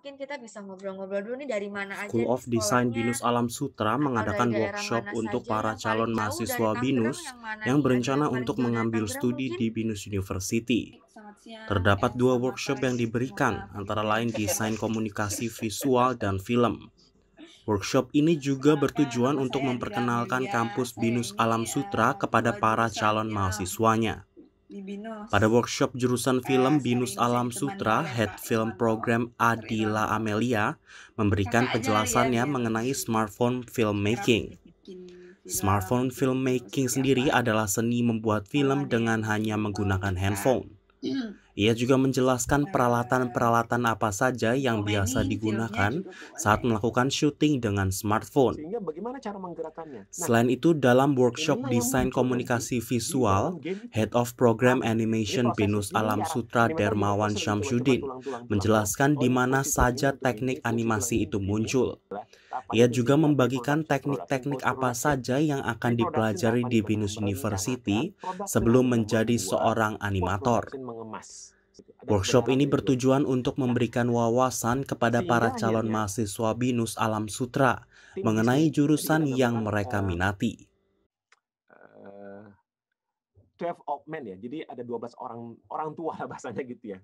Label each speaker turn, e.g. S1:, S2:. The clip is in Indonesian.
S1: mungkin kita bisa ngobrol-ngobrol dulu nih dari mana aja. School of Design Binus Alam Sutra mengadakan workshop untuk para calon mahasiswa Binus yang, yang berencana untuk mengambil studi mungkin? di Binus University. Terdapat eh, dua workshop yang diberikan, antara lain desain komunikasi visual dan film. Workshop ini juga bertujuan untuk memperkenalkan kampus Binus Alam Sutra kepada para calon mahasiswanya. Pada workshop jurusan eh, film Binus Alam Sutra, Head Film Program Adila Amelia memberikan penjelasannya mengenai smartphone filmmaking. Smartphone filmmaking sendiri adalah seni membuat film dengan hanya menggunakan handphone. Ia juga menjelaskan peralatan-peralatan apa saja yang biasa digunakan saat melakukan syuting dengan smartphone. Nah, Selain itu, dalam workshop desain komunikasi visual, Head of Program Animation Binus Alam Sutra Dermawan Syamsuddin menjelaskan di oh, mana saja teknik animasi itu muncul. Iya. Ia juga membagikan teknik-teknik apa saja yang akan dipelajari di Binus University sebelum menjadi seorang animator. Workshop ini bertujuan untuk memberikan wawasan kepada para calon mahasiswa BINUS Alam Sutra mengenai jurusan yang mereka minati. Eh, men ya, jadi ada 12 orang orang tua lah bahasanya gitu ya.